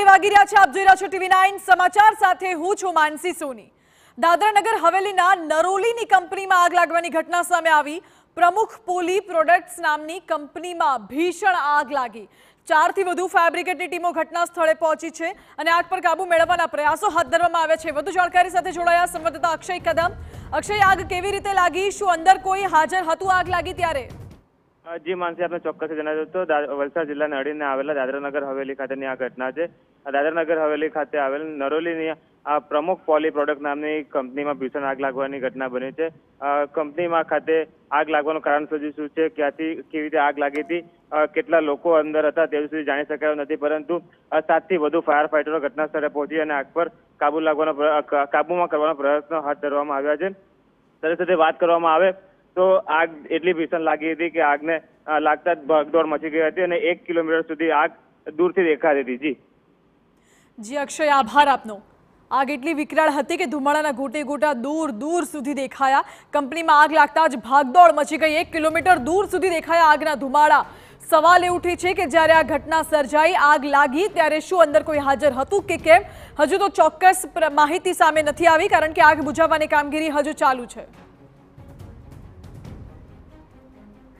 વાગી રહ્યા છે આપ જોઈ રહ્યા સમાચાર સાથે હું છું માનસી સોની દાદરાનગર હવેલીના નરોલીની કંપનીમાં આગ લાગવાની ઘટના સામે આવી પ્રમુખ પોલી પ્રોડક્ટ્સ નામની કંપનીમાં ભીષણ આગ લાગી ચારથી વધુ ફેબ્રિકેટની ટીમો ઘટના સ્થળે પહોંચી છે અને આગ પર કાબુ મેળવવાના પ્રયાસો હાથ ધરવામાં આવ્યા છે વધુ જાણકારી સાથે જોડાયા સંવાદદાતા અક્ષય કદમ અક્ષય આગ કેવી રીતે લાગી શું અંદર કોઈ હાજર હતું આગ લાગી ત્યારે જી માનસી આપણે ચોક્કસ જણાવ્યું તો વલસાડ જિલ્લાને અડીને આવેલા દાદરાનગર હવેલી ખાતેની આ ઘટના છે દાદરાનગર હવેલી ખાતે આવેલ નરોલીની આ પ્રમુખ પોલી પ્રોડક્ટ નામની કંપનીમાં ભીષણ આગ લાગવાની ઘટના બની છે કંપનીમાં ખાતે આગ લાગવાનું કારણ સુધી શું છે ક્યાંથી કેવી રીતે આગ લાગી હતી કેટલા લોકો અંદર હતા તે સુધી જાણી શકાયું નથી પરંતુ સાતથી વધુ ફાયર ફાઈટરો ઘટના સ્થળે પહોંચી અને આગ પર કાબુ લાગવાનો કાબુમાં કરવાનો પ્રયત્ન હાથ ધરવામાં આવ્યા છે સાથે સાથે વાત કરવામાં આવે તો આગ એટલી ભીષણ લાગી હતી કે આગને લાગતા જ ભાગદોડ મચી ગઈ હતી અને એક કિલોમીટર સુધી આગ દૂરથી દેખાતી હતી જી જી અક્ષય આભાર આપનો આગ એટલી વિકરાળ હતી કે ધુમાડાના ગોટે ગોટા દૂર દૂર સુધી દેખાયા કંપનીમાં આગ લાગતા જ ભાગદોડ મચી ગઈ એક કિલોમીટર દૂર સુધી દેખાયા આગના ધુમાડા સવાલ એ ઉઠી છે કે જ્યારે આ ઘટના સર્જાઈ આગ લાગી ત્યારે શું અંદર કોઈ હાજર હતું કે કેમ હજુ તો ચોક્કસ માહિતી સામે નથી આવી કારણ કે આગ બુઝાવવાની કામગીરી હજુ ચાલુ છે